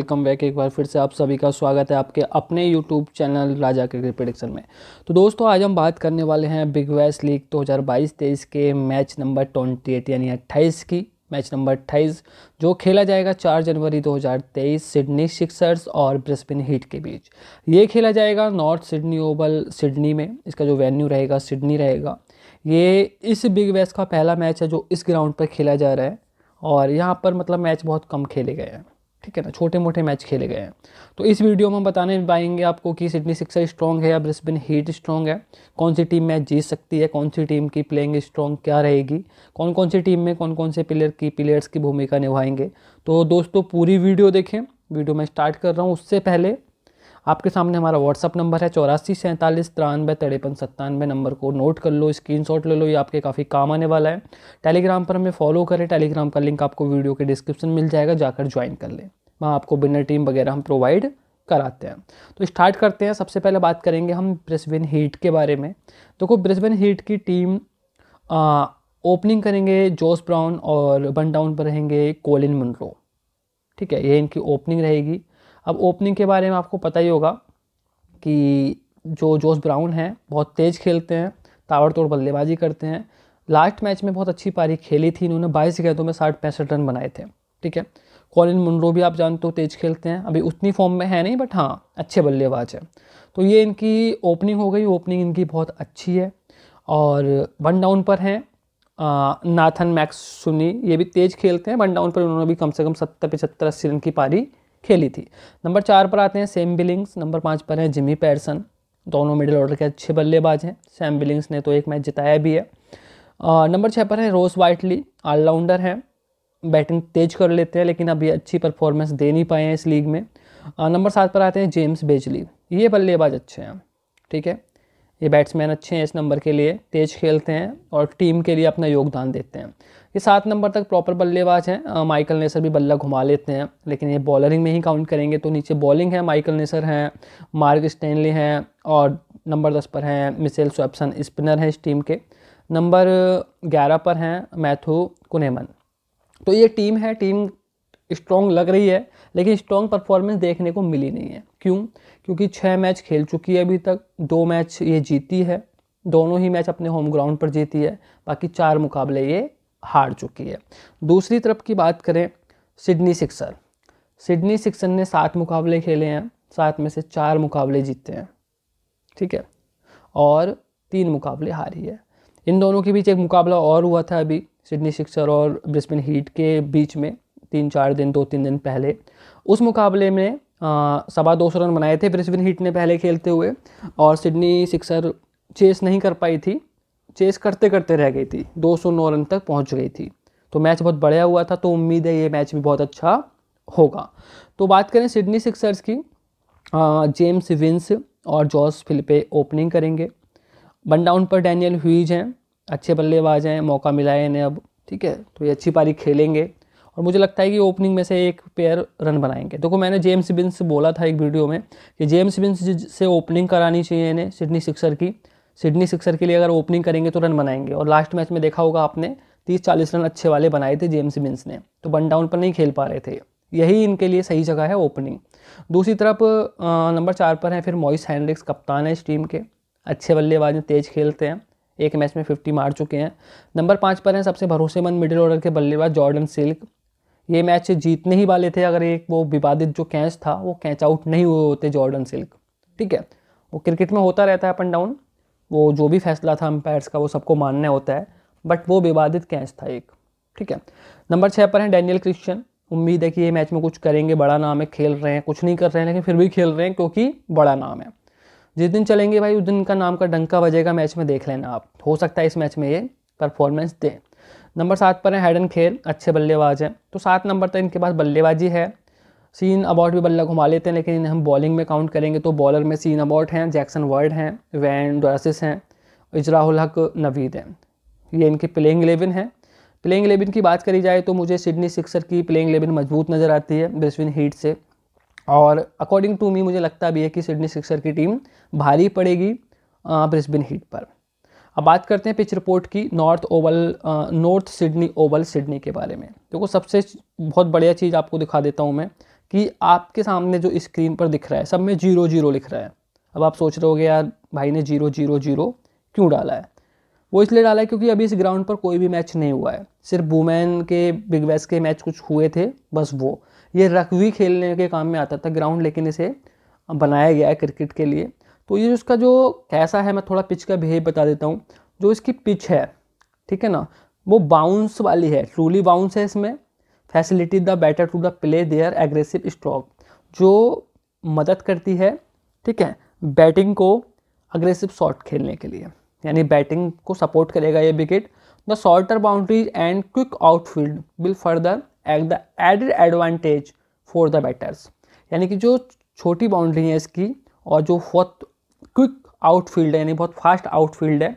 welcome back एक बार फिर से आप सभी का स्वागत है आपके अपने YouTube channel Raja cricket production में तो दोस्तों आज हम बात करने वाले हैं बिग वैस लीग 2022-23 के मैच नंबर 28 यानी 28 की मैच नंबर 28 जो खेला जाएगा 4 जनवरी 2023 सिडनी सिक्सर्स और ब्रिस्बिन हीट के बीच ये खेला जाएगा नॉर्थ सिडनी ओवल सिडनी में इसका जो वेन्यू रहेगा सिडनी रहेगा ये इस बिग वैस का पहला मैच है जो इस ग्राउंड पर खेला जा रहा है और यहाँ पर मतलब मैच बहुत कम खेले गए हैं ठीक है ना छोटे मोटे मैच खेले गए हैं तो इस वीडियो में हम बताने पाएंगे आपको कि सिडनी सिक्सर स्ट्रॉन्ग है या ब्रिस्बिन हीट स्ट्रॉन्ग है कौन सी टीम मैच जीत सकती है कौन सी टीम की प्लेइंग स्ट्रॉन्ग क्या रहेगी कौन कौन सी टीम में कौन कौन से प्लेयर की प्लेयर्स की भूमिका निभाएंगे तो दोस्तों पूरी वीडियो देखें वीडियो मैं स्टार्ट कर रहा हूँ उससे पहले आपके सामने हमारा व्हाट्सअप नंबर है चौरासी सैंतालीस तिरानवे तिरपन सत्तानवे नंबर को नोट कर लो स्क्रीन ले लो ये आपके काफ़ी काम आने वाला है टेलीग्राम पर हमें फॉलो करें टेलीग्राम का लिंक आपको वीडियो के डिस्क्रिप्शन मिल जाएगा जाकर ज्वाइन कर लें वहाँ आपको बिनर टीम वगैरह हम प्रोवाइड कराते हैं तो स्टार्ट करते हैं सबसे पहले बात करेंगे हम ब्रिस्बेन हीट के बारे में देखो तो ब्रिस्बेन हीट की टीम आ, ओपनिंग करेंगे जोस ब्राउन और बन डाउन पर रहेंगे कोलिन मुनरो ठीक है ये इनकी ओपनिंग रहेगी अब ओपनिंग के बारे में आपको पता ही होगा कि जो जोस ब्राउन हैं बहुत तेज़ खेलते हैं ताबड़तोड़ बल्लेबाजी करते हैं लास्ट मैच में बहुत अच्छी पारी खेली थी इन्होंने बाईस गेंदों में साठ पैंसठ रन बनाए थे ठीक है कॉलिन मुंडो भी आप जानते हो तेज खेलते हैं अभी उतनी फॉर्म में है नहीं बट हाँ अच्छे बल्लेबाज हैं तो ये इनकी ओपनिंग हो गई ओपनिंग इनकी बहुत अच्छी है और वन डाउन पर हैं नाथन मैक्स सुनी ये भी तेज खेलते हैं वन डाउन पर उन्होंने भी कम से कम सत्तर पचहत्तर अस्सी रन की पारी खेली थी नंबर चार पर आते हैं सेम बिलिंग्स नंबर पाँच पर हैं जिमी पैरसन दोनों मिडिल ऑर्डर के अच्छे बल्लेबाज हैं सैम बिलिंग्स ने तो एक मैच जिताया भी है नंबर छः पर है रोस वाइटली ऑलराउंडर हैं बैटिंग तेज कर लेते हैं लेकिन अभी अच्छी परफॉर्मेंस दे नहीं पाए हैं इस लीग में नंबर सात पर आते हैं जेम्स बेजली ये बल्लेबाज अच्छे हैं ठीक है ये बैट्समैन अच्छे हैं इस नंबर के लिए तेज खेलते हैं और टीम के लिए अपना योगदान देते हैं ये सात नंबर तक प्रॉपर बल्लेबाज हैं माइकल नेसर भी बल्ला घुमा लेते हैं लेकिन ये बॉलरिंग में ही काउंट करेंगे तो नीचे बॉलिंग है माइकल नेसर हैं मार्क स्टैनली हैं और नंबर दस पर हैं मिसेल स्वैप्सन स्पिनर हैं इस टीम के नंबर ग्यारह पर हैं मैथू कुनेमन तो ये टीम है टीम स्ट्रॉन्ग लग रही है लेकिन स्ट्रॉन्ग परफॉर्मेंस देखने को मिली नहीं है क्यों क्योंकि छः मैच खेल चुकी है अभी तक दो मैच ये जीती है दोनों ही मैच अपने होम ग्राउंड पर जीती है बाकी चार मुकाबले ये हार चुकी है दूसरी तरफ की बात करें सिडनी सिक्सर सिडनी सिक्सर ने सात मुकाबले खेले हैं सात में से चार मुकाबले जीते हैं ठीक है और तीन मुकाबले हारी है इन दोनों के बीच एक मुकाबला और हुआ था अभी सिडनी सिक्सर और ब्रिस्बेन हीट के बीच में तीन चार दिन दो तीन दिन पहले उस मुकाबले में सवा दो सौ रन बनाए थे ब्रिस्बिन हीट ने पहले खेलते हुए और सिडनी सिक्सर चेस नहीं कर पाई थी चेस करते करते रह गई थी दो नौ रन तक पहुंच गई थी तो मैच बहुत बढ़िया हुआ था तो उम्मीद है ये मैच भी बहुत अच्छा होगा तो बात करें सिडनी सिक्सर्स की जेम्स विंस और जॉस फिलिपे ओपनिंग करेंगे वन डाउन पर डैनियल हुईज हैं अच्छे बल्लेबाज हैं मौका मिला है इन्हें अब ठीक है तो ये अच्छी पारी खेलेंगे और मुझे लगता है कि ओपनिंग में से एक पेयर रन बनाएंगे देखो मैंने जेम्स बिन्स बोला था एक वीडियो में कि जेम्स बिन्स से ओपनिंग करानी चाहिए इन्हें सिडनी सिक्सर की सिडनी सिक्सर के लिए अगर ओपनिंग करेंगे तो रन बनाएंगे और लास्ट मैच में देखा होगा आपने तीस चालीस रन अच्छे वाले बनाए थे जेम्स बिन्स ने तो वन डाउन पर नहीं खेल पा रहे थे यही इनके लिए सही जगह है ओपनिंग दूसरी तरफ नंबर चार पर हैं फिर मॉइस हैंड्रिक्स कप्तान है इस टीम के अच्छे बल्लेबाज हैं तेज खेलते हैं एक मैच में फिफ्टी मार चुके हैं नंबर पाँच पर हैं सबसे भरोसेमंद मिडिल ऑर्डर के बल्लेबाज जॉर्डन सिल्क ये मैच जीतने ही वाले थे अगर एक वो विवादित जो कैच था वो कैच आउट नहीं हुए होते जॉर्डन सिल्क ठीक है वो क्रिकेट में होता रहता है अप एंड डाउन वो जो भी फैसला था अम्पायर्स का वो सबको मानना होता है बट वो विवादित कैच था एक ठीक है नंबर छः पर है डैनियल क्रिश्चियन उम्मीद है कि ये मैच में कुछ करेंगे बड़ा नाम है खेल रहे हैं कुछ नहीं कर रहे हैं लेकिन फिर भी खेल रहे हैं क्योंकि बड़ा नाम है जिस दिन चलेंगे भाई उस दिन का नाम का डंका बजेगा मैच में देख लेना आप हो सकता है इस मैच में ये परफॉर्मेंस दें नंबर सात पर है हेडन खेल अच्छे बल्लेबाज हैं तो सात नंबर तक तो इनके पास बल्लेबाजी है सीन अबाउट भी बल्ला घुमा लेते हैं लेकिन इन्हें हम बॉलिंग में काउंट करेंगे तो बॉलर में सीन अबाउट हैं जैक्सन वर्ड हैं वैन डोरासिस हैं इजराहुल हक नवीद हैं ये इनके प्लेइंग एलेवन हैं प्लेइंग एलेवन की बात करी जाए तो मुझे सिडनी सिक्सर की प्लेइंग एलेवन मजबूत नज़र आती है ब्रिस्विन हीट से और अकॉर्डिंग टू मी मुझे लगता भी है कि सिडनी सिक्सर की टीम भारी पड़ेगी ब्रिस्बिन हीट पर अब बात करते हैं पिच रिपोर्ट की North Oval North Sydney Oval Sydney के बारे में देखो सबसे बहुत बढ़िया चीज़ आपको दिखा देता हूँ मैं कि आपके सामने जो स्क्रीन पर दिख रहा है सब में जीरो जीरो लिख रहा है अब आप सोच रहे हो यार भाई ने जीरो जीरो जीरो क्यों डाला है वो इसलिए डाला है क्योंकि अभी इस ग्राउंड पर कोई भी मैच नहीं हुआ है सिर्फ वुमेन के बिग बैस के मैच कुछ हुए थे बस वो ये रकवी खेलने के काम में आता था ग्राउंड लेकिन इसे बनाया गया है क्रिकेट के लिए तो ये उसका जो कैसा है मैं थोड़ा पिच का बिहेव बता देता हूँ जो इसकी पिच है ठीक है ना वो बाउंस वाली है ट्रूली बाउंस है इसमें facility the batter to the play their aggressive stroke जो मदद करती है ठीक है बैटिंग को अग्रेसिव शॉट खेलने के लिए यानी बैटिंग को सपोर्ट करेगा ये wicket the shorter boundaries and quick outfield will further at the added advantage for the batters यानी कि जो छोटी बाउंड्री है इसकी और जो फोर्थ क्विक आउटफील्ड है यानी बहुत फास्ट आउटफील्ड है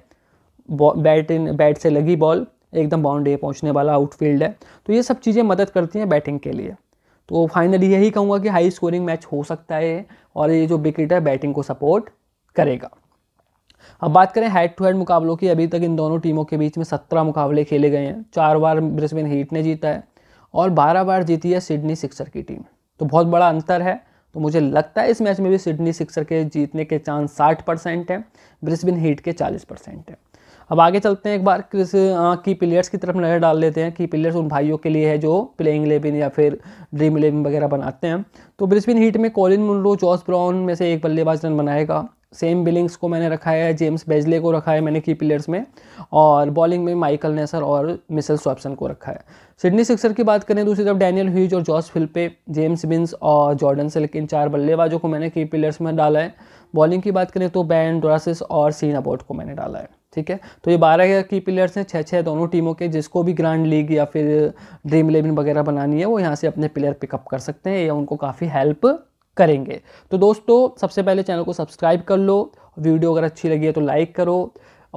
बैट इन बैट से लगी बॉल एकदम बाउंड्री पहुंचने वाला आउटफील्ड है तो ये सब चीज़ें मदद करती हैं बैटिंग के लिए तो फाइनली यही कहूँगा कि हाई स्कोरिंग मैच हो सकता है और ये जो विकेट है बैटिंग को सपोर्ट करेगा अब बात करें हेड टू हेड मुकाबलों की अभी तक इन दोनों टीमों के बीच में सत्रह मुकाबले खेले गए हैं चार बार ब्रिस्बेन हीट ने जीता है और बारह बार जीती है सिडनी सिक्सर की टीम तो बहुत बड़ा अंतर है तो मुझे लगता है इस मैच में भी सिडनी सिक्सर के जीतने के चांस साठ परसेंट है ब्रिस्बिन हीट के चालीस परसेंट है अब आगे चलते हैं एक बार क्रिस की प्लेयर्स की तरफ नज़र डाल लेते हैं कि प्लेयर्स उन भाइयों के लिए है जो प्लेइंग इलेवन या फिर ड्रीम इलेवन वगैरह बनाते हैं तो ब्रिस्बिन हीट में कॉलिन मुंडो जॉस ब्राउन में से एक बल्लेबाज रन बनाएगा सेम बिलिंग्स को मैंने रखा है जेम्स बेजले को रखा है मैंने की प्लेयर्स में और बॉलिंग में माइकल नेसर और मिसल स्वैप्सन को रखा है सिडनी सिक्सर की बात करें दूसरी तरफ डैनियल ह्यूज और जॉस फिल्पे जेम्स बिन्स और जॉर्डन से लेकिन चार बल्लेबाजों को मैंने की प्लेयर्स में डाला है बॉलिंग की बात करें तो बैन डोरासिस और सीन अबोट को मैंने डाला है ठीक है तो ये बारह की प्लेयर्स हैं छः छः दोनों टीमों के जिसको भी ग्रांड लीग या फिर ड्रीम इलेवन वगैरह बनानी है वो यहाँ से अपने प्लेयर पिकअप कर सकते हैं या उनको काफ़ी हेल्प करेंगे तो दोस्तों सबसे पहले चैनल को सब्सक्राइब कर लो वीडियो अगर अच्छी लगी है तो लाइक करो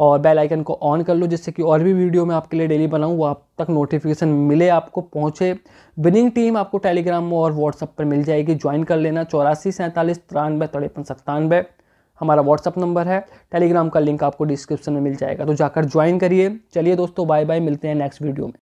और बेल आइकन को ऑन कर लो जिससे कि और भी वीडियो मैं आपके लिए डेली बनाऊँ वो आप तक नोटिफिकेशन मिले आपको पहुँचे विनिंग टीम आपको टेलीग्राम और व्हाट्सअप पर मिल जाएगी ज्वाइन कर लेना चौरासी सैंतालीस तिरानवे तिरपन सत्तानवे हमारा व्हाट्सअप नंबर है टेलीग्राम का लिंक आपको डिस्क्रिप्शन में मिल जाएगा तो जाकर ज्वाइन करिए चलिए दोस्तों बाय बाय मिलते हैं नेक्स्ट वीडियो में